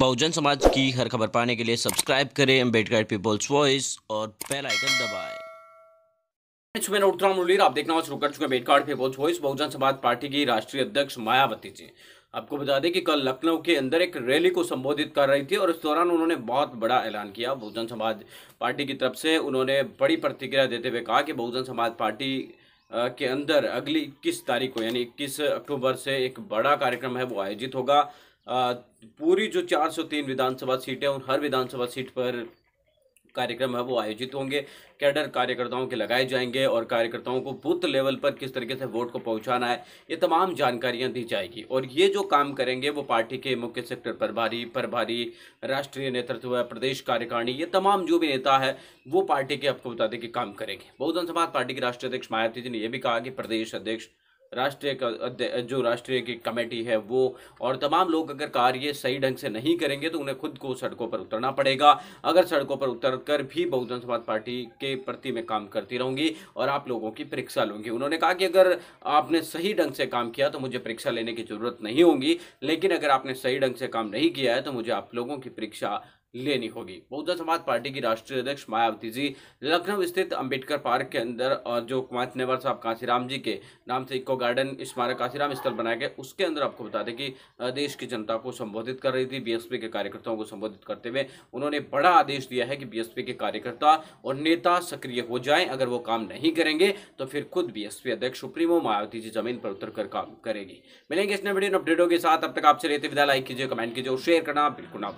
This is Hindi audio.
बहुजन समाज की हर खबर पाने के लिए सब्सक्राइब करें अम्बेडकर पीपल्स वॉइस और बेल आइकन दबाएं। आप देखना शुरू कर चुके हैं बेटकार्ड पीपल्स बहुजन समाज पार्टी की राष्ट्रीय अध्यक्ष मायावती जी आपको बता दें कि कल लखनऊ के अंदर एक रैली को संबोधित कर रही थी और इस दौरान उन्होंने बहुत बड़ा ऐलान किया बहुजन समाज पार्टी की तरफ से उन्होंने बड़ी प्रतिक्रिया देते हुए कहा कि बहुजन समाज पार्टी के अंदर अगली इक्कीस तारीख को यानी इक्कीस अक्टूबर से एक बड़ा कार्यक्रम है वो आयोजित होगा पूरी जो 403 विधानसभा सीटें उन हर विधानसभा सीट पर कार्यक्रम है वो आयोजित होंगे कैडर कार्यकर्ताओं के लगाए जाएंगे और कार्यकर्ताओं को बूथ लेवल पर किस तरीके से वोट को पहुंचाना है ये तमाम जानकारियां दी जाएगी और ये जो काम करेंगे वो पार्टी के मुख्य सेक्टर प्रभारी प्रभारी राष्ट्रीय नेतृत्व प्रदेश कार्यकारिणी ये तमाम जो भी नेता है वो पार्टी के आपको बता दें कि काम करेंगे बहुजन समाज पार्टी के राष्ट्रीय अध्यक्ष मायावती जी ने यह भी कहा कि प्रदेश अध्यक्ष राष्ट्रीय जो राष्ट्रीय की कमेटी है वो और तमाम लोग अगर कार्य सही ढंग से नहीं करेंगे तो उन्हें खुद को सड़कों पर उतरना पड़ेगा अगर सड़कों पर उतर कर भी बहुजन समाज पार्टी के प्रति मैं काम करती रहूंगी और आप लोगों की परीक्षा लूंगी उन्होंने कहा कि अगर आपने सही ढंग से काम किया तो मुझे परीक्षा लेने की जरूरत नहीं होगी लेकिन अगर आपने सही ढंग से काम नहीं किया है तो मुझे आप लोगों की परीक्षा लेनी होगी बहुजन समाज पार्टी की राष्ट्रीय अध्यक्ष मायावती जी लखनऊ स्थित अंबेडकर पार्क के अंदर और जो कुमार नेवर साहब काशीराम जी के नाम से इको गार्डन स्मारक काशीराम स्थल बनाया गया उसके अंदर आपको बता दें कि देश की जनता को संबोधित कर रही थी बीएसपी के कार्यकर्ताओं को संबोधित करते हुए उन्होंने बड़ा आदेश दिया है कि बी के कार्यकर्ता और नेता सक्रिय हो जाए अगर वो काम नहीं करेंगे तो फिर खुद बी अध्यक्ष सुप्रीमो मायावती जी जमीन पर उतर कर काम करेगी मिलेंगे इस नए वीडियो अपडेटों के साथ अब तक आपसे रहते विदा लाइक कीजिए कमेंट कीजिए और शेयर करना बिल्कुल ना